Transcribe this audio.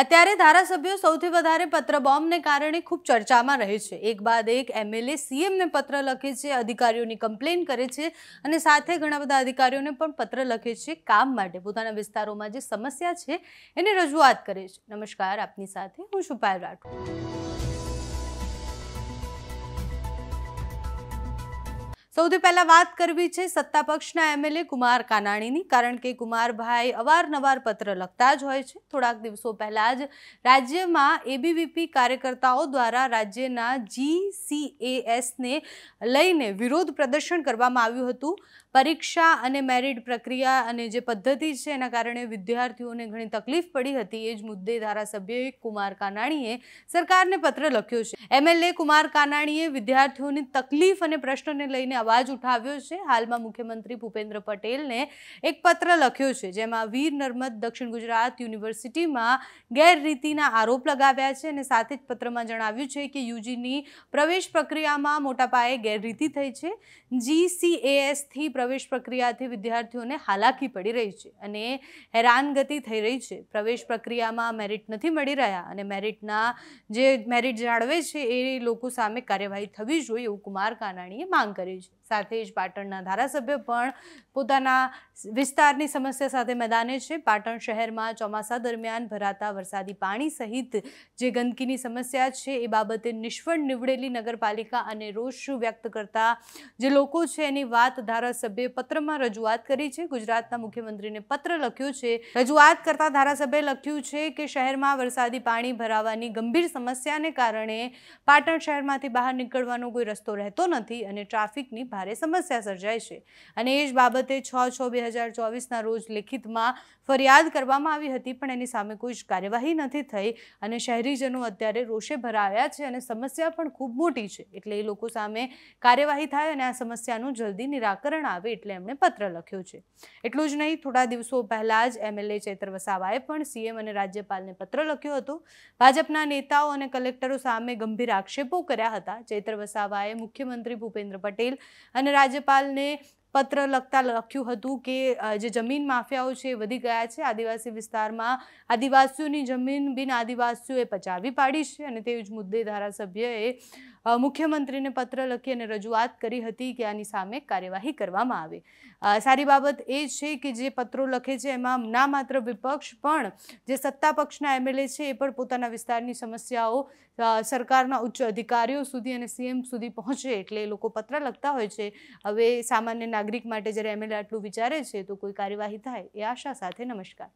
અત્યારે ધારાસભ્યો સૌથી વધારે પત્ર બોમ્બને કારણે ખૂબ ચર્ચામાં રહે છે એક બાદ એક એમએલએ સીએમને પત્ર લખે છે અધિકારીઓની કમ્પ્લેન કરે છે અને સાથે ઘણા બધા અધિકારીઓને પણ પત્ર લખે છે કામ માટે પોતાના વિસ્તારોમાં જે સમસ્યા છે એને રજૂઆત કરે છે નમસ્કાર આપની સાથે હું છુપાયેલ રાઠોડ સૌથી પહેલાં વાત કરવી છે સત્તા પક્ષના એમએલએ કુમાર કાનાણીની કારણ કે કુમારભાઈ અવારનવાર પત્ર લખતા જ હોય છે થોડાક દિવસો પહેલાં જ રાજ્યમાં એબીવીપી કાર્યકર્તાઓ દ્વારા રાજ્યના જીસીએએસને લઈને વિરોધ પ્રદર્શન કરવામાં આવ્યું હતું પરીક્ષા અને મેરિટ પ્રક્રિયા અને જે પદ્ધતિ છે એના કારણે વિદ્યાર્થીઓને ઘણી તકલીફ પડી હતી એ જ મુદ્દે ધારાસભ્ય કુમાર કાનાણીએ સરકારને પત્ર લખ્યો છે એમએલએ કુમાર કાનાણીએ વિદ્યાર્થીઓની તકલીફ અને પ્રશ્નને લઈને અવાજ ઉઠાવ્યો છે હાલમાં મુખ્યમંત્રી ભૂપેન્દ્ર પટેલને એક પત્ર લખ્યો છે જેમાં વીર નર્મદ દક્ષિણ ગુજરાત યુનિવર્સિટીમાં ગેરરીતિના આરોપ લગાવ્યા છે અને સાથે જ પત્રમાં જણાવ્યું છે કે યુજીની પ્રવેશ પ્રક્રિયામાં મોટા પાયે ગેરરીતિ થઈ છે જીસીએએસથી પ્રવેશ પ્રક્રિયાથી વિદ્યાર્થીઓને હાલાકી પડી રહી છે અને હેરાનગતિ થઈ રહી છે પ્રવેશ પ્રક્રિયામાં મેરિટ નથી મળી રહ્યા અને મેરિટના જે મેરિટ જાળવે છે એ લોકો સામે કાર્યવાહી થવી જોઈએ એવું કુમાર કાનાણીએ માંગ કરી છે સાથે જ પાટણના ધારાસભ્ય પણ પોતાના વિસ્તારની સમસ્યા સાથે મેદાને છે પાટણ શહેરમાં ચોમાસા દરમિયાન ભરાતા વરસાદી પાણી સહિત જે ગંદકીની સમસ્યા છે એ બાબતે નિષ્ફળ નીવડેલી નગરપાલિકા અને રોષ વ્યક્ત કરતા જે લોકો છે એની વાત ધારાસભ્યે પત્રમાં રજૂઆત કરી છે ગુજરાતના મુખ્યમંત્રીને પત્ર લખ્યો છે રજૂઆત કરતા ધારાસભ્યે લખ્યું છે કે શહેરમાં વરસાદી પાણી ભરાવાની ગંભીર સમસ્યાને કારણે પાટણ શહેરમાંથી બહાર નીકળવાનો કોઈ રસ્તો રહેતો નથી અને ટ્રાફિકની તબીબની ભારે સમસ્યા સર્જાઈ છે અને એ જ બાબતે છ છ બે હજાર ચોવીસના રોજ લેખિતમાં ફરિયાદ કરવામાં આવી હતી પણ એની સામે કોઈ જ કાર્યવાહી નથી થઈ અને શહેરીજનો અત્યારે રોષે ભરાયા છે અને સમસ્યા પણ ખૂબ મોટી છે એટલે એ લોકો સામે કાર્યવાહી થાય અને આ સમસ્યાનું જલ્દી નિરાકરણ આવે એટલે એમણે પત્ર લખ્યો છે એટલું જ નહીં થોડા દિવસો પહેલાં જ એમએલએ ચૈત્ર વસાવાએ પણ સીએમ અને રાજ્યપાલને પત્ર લખ્યો હતો ભાજપના નેતાઓ અને કલેક્ટરો સામે ગંભીર આક્ષેપો કર્યા હતા ચૈત્ર વસાવાએ મુખ્યમંત્રી ભૂપેન્દ્ર પટેલ અને રાજ્યપાલને પત્ર લખતા લખ્યું હતું કે જે જમીન માફિયાઓ છે એ વધી ગયા છે આદિવાસી વિસ્તારમાં આદિવાસીઓની જમીન બિન આદિવાસીઓએ પચાવી પાડી છે અને તે જ મુદ્દે ધારાસભ્યએ મુખ્યમંત્રીને પત્ર લખી અને રજૂઆત કરી હતી કે આની સામે કાર્યવાહી કરવામાં આવે સારી બાબત એ છે કે જે પત્રો લખે છે એમાં ના માત્ર વિપક્ષ પણ જે સત્તા પક્ષના એમએલએ છે એ પણ પોતાના વિસ્તારની સમસ્યાઓ સરકારના ઉચ્ચ અધિકારીઓ સુધી અને સીએમ સુધી પહોંચે એટલે એ લોકો પત્ર લખતા હોય છે હવે સામાન્ય નાગરિક માટે જ્યારે એમએલએ આટલું વિચારે છે તો કોઈ કાર્યવાહી થાય એ આશા સાથે નમસ્કાર